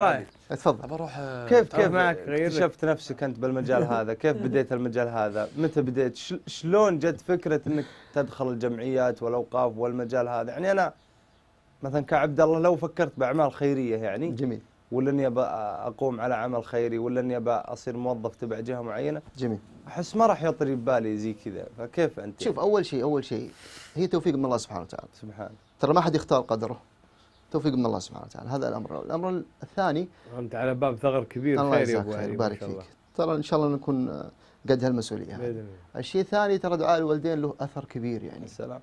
طيب. إيه، تفضل ابى اروح آه، كيف كيف معك اكتشفت نفسك انت بالمجال هذا؟ كيف بديت المجال هذا؟ متى بديت؟ شلون جت فكره انك تدخل الجمعيات والاوقاف والمجال هذا؟ يعني انا مثلا كعبد الله لو فكرت باعمال خيريه يعني جميل ولا اني اقوم على عمل خيري ولا اني اصير موظف تبع جهه معينه جميل احس ما راح يطري ببالي زي كذا فكيف انت؟ شوف اول شيء اول شيء هي توفيق من الله سبحانه وتعالى سبحانه ترى ما حد يختار قدره توفيق من الله سبحانه وتعالى هذا الامر الامر الثاني انت على باب ثغر كبير خير يا ابو علي بارك فيك ترى ان شاء الله نكون آه، قد هالمسؤوليه هذه الشيء الثاني ترى دعاء الوالدين له اثر كبير يعني السلام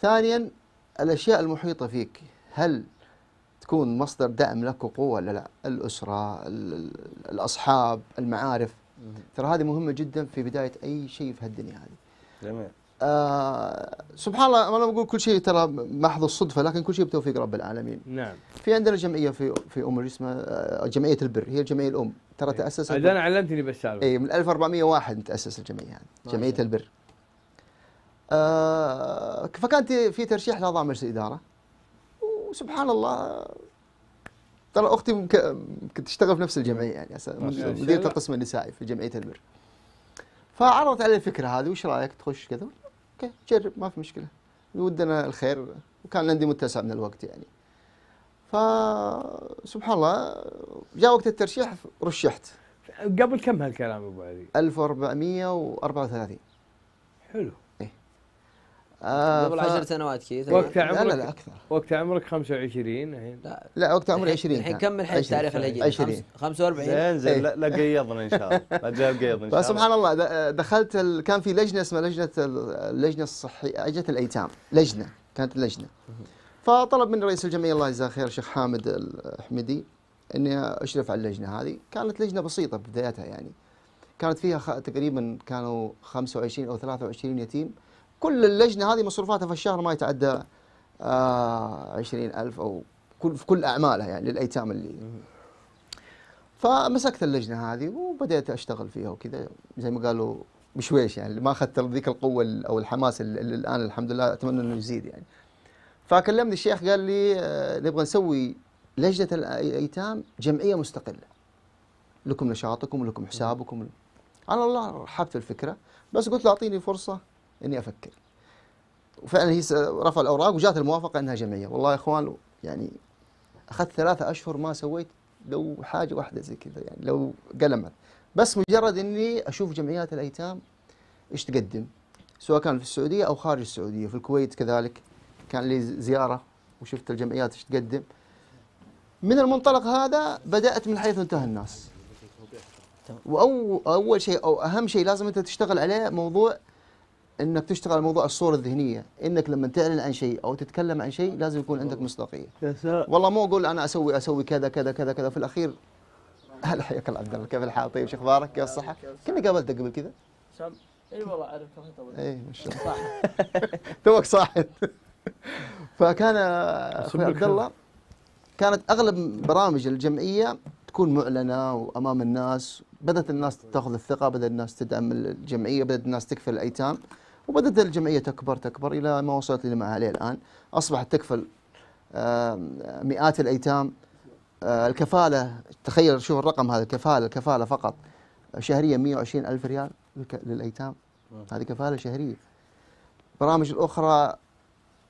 ثانيا الاشياء المحيطه فيك هل تكون مصدر دعم لك وقوه ولا لا؟ الاسره، الاصحاب، المعارف ترى هذه مهمه جدا في بدايه اي شيء في هالدنيا هذه. جميل. آه، سبحان الله انا بقول كل شيء ترى محض الصدفه لكن كل شيء بتوفيق رب العالمين. نعم. في عندنا جمعيه في في ام اسمها آه، جمعيه البر هي الجمعيه الام ترى أيه. تاسست انا علمتني بالسالفه. اي من 1401 تاسس الجمعيه هذه يعني. جمعيه البر. آه فكانت في ترشيح لاعضاء مجلس الاداره وسبحان الله ترى اختي كنت تشتغل في نفس الجمعيه يعني مديره القسم النسائي في جمعيه البر. فعرضت علي الفكره هذه وش رايك تخش كذا؟ اوكي جرب ما في مشكله ودنا الخير وكان عندي متسع من الوقت يعني فسبحان الله جاء وقت الترشيح رشحت قبل كم هالكلام ابو علي 1434 حلو آه، قبل عشر سنوات كذا وقت عمرك لا, لا اكثر وقت عمرك 25 الحين لا لا وقت عمري 20 الحين كم الحين تاريخ الهجري 20 45 زين زين لا إيه. قيضنا ان شاء الله لا قيضنا ان شاء الله فسبحان الله دخلت ال... كان في لجنه اسمها لجنه اللجنه الصحيه لجنه الايتام لجنه كانت لجنه فطلب من رئيس الجمعيه الله يجزاه خير الشيخ حامد الاحمدي اني اشرف على اللجنه هذه كانت لجنه بسيطه بدايتها يعني كانت فيها تقريبا كانوا 25 او 23 يتيم كل اللجنة هذه مصروفاتها في الشهر ما يتعدى آه عشرين ألف أو كل في كل أعمالها يعني للأيتام اللي فمسكت اللجنة هذه وبدأت أشتغل فيها وكذا زي ما قالوا بشويش يعني ما أخذت ذيك القوة أو الحماس اللي الآن الحمد لله أتمنى أنه يزيد يعني فكلمني الشيخ قال لي آه، نبغى نسوي لجنة الأيتام جمعية مستقلة لكم نشاطكم ولكم حسابكم انا الله رحبت الفكرة بس قلت له أعطيني فرصة اني افكر وفعلا هي رفع الاوراق وجات الموافقه انها جمعيه والله يا اخوان يعني اخذت ثلاثة اشهر ما سويت لو حاجه واحده زي كذا يعني لو قلمت بس مجرد اني اشوف جمعيات الايتام ايش تقدم سواء كان في السعوديه او خارج السعوديه في الكويت كذلك كان لي زياره وشفت الجمعيات ايش تقدم من المنطلق هذا بدات من حيث انتهى الناس واول شيء او اهم شيء لازم انت تشتغل عليه موضوع انك تشتغل على موضوع الصوره الذهنيه انك لما تعلن عن شيء او تتكلم عن شيء لازم يكون عندك مصداقيه والله مو اقول انا اسوي اسوي كذا كذا كذا كذا في الاخير هلا حياك الله عبد الله كيف الحال طيب شو اخبارك كيف الصحه كنا قابلتك قبل كذا اي والله اعرف اي ما شاء الله توك صاحي فكان عبد الله كانت اغلب برامج الجمعيه تكون معلنه وامام الناس بدات الناس تاخذ الثقه بدات الناس تدعم الجمعيه بدات الناس تكفل الايتام وبدات الجمعيه تكبر تكبر الى ما وصلت لما عليه الان اصبحت تكفل مئات الايتام آه، الكفاله تخيل شوف الرقم هذا الكفاله الكفاله فقط شهريا 120 الف ريال للايتام هذه كفاله شهريه برامج الاخرى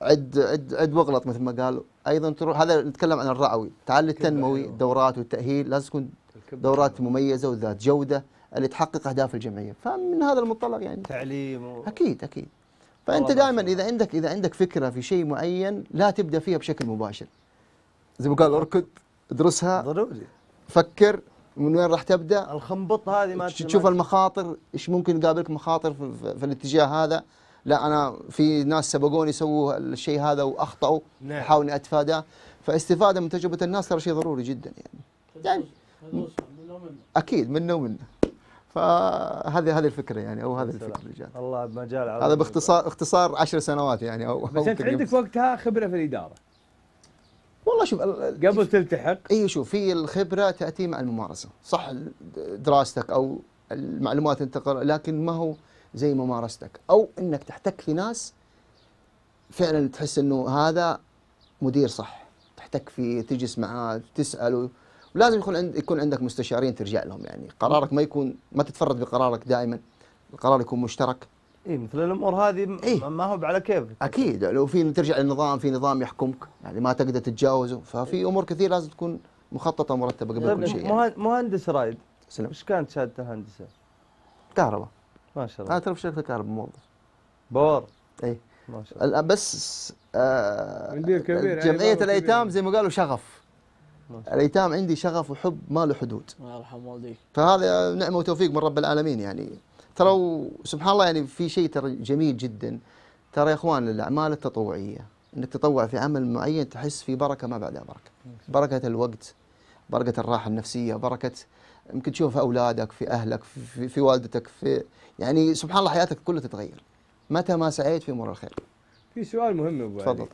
عد عد عد واغلط مثل ما قالوا ايضا تروح هذا نتكلم عن الرعوي تعال للتنموي الدورات أيوة. والتاهيل لازم تكون دورات مميزه وذات جوده اللي تحقق اهداف الجمعيه فمن هذا المنطلق يعني تعليم و... اكيد اكيد فانت دائما اذا عندك اذا عندك فكره في شيء معين لا تبدا فيها بشكل مباشر زي ما قال اركض ادرسها ضروري فكر من وين راح تبدا الخنبط هذه ما تشوف المخاطر ايش ممكن يقابلك مخاطر في, في الاتجاه هذا لا انا في ناس سبقوني سووا الشيء هذا واخطاوا نعم. احاول اتفاداه فاستفاده من تجربه الناس ترى شيء ضروري جدا يعني يعني اكيد منا ومنا فهذه هذه الفكره يعني او هذه الفكره اللي جات الله بمجال هذا باختصار اختصار 10 سنوات يعني او بس انت عندك وقتها خبره في الاداره والله شوف قبل تلتحق اي شوف في الخبره تاتي مع الممارسه صح دراستك او المعلومات انتقل لكن ما هو زي ممارستك او انك تحتك في ناس فعلا تحس انه هذا مدير صح تحتك فيه تجلس معاه تساله ولازم يكون عند يكون عندك مستشارين ترجع لهم يعني قرارك ما يكون ما تتفرد بقرارك دائما القرار يكون مشترك اي مثل الامور هذه إيه؟ ما هو على كيف اكيد لو في ترجع للنظام في نظام يحكمك يعني ما تقدر تتجاوزه ففي امور كثير لازم تكون مخططه ومرتبه قبل كل شيء يعني. مهندس رايد سلام. ايش كانت شهادته هندسه؟ كهرباء ما شاء الله انا ترى في شركه كهرباء موظف باور اي ما شاء الله بس آه كبير يعني جمعيه الايتام زي ما قالوا شغف الايتام عندي شغف وحب ما له حدود الله يرحم والديك فهذا نعمه وتوفيق من رب العالمين يعني ترى سبحان الله يعني في شيء ترى جميل جدا ترى يا اخوان الاعمال التطوعيه انك تطوع في عمل معين تحس في بركه ما بعدها بركه بركه الوقت بركة الراحة النفسية بركة يمكن تشوف أولادك في أهلك في, في والدتك في يعني سبحان الله حياتك كلها تتغير متى ما سعيت في أمور الخير في سؤال مهم أبو تفضل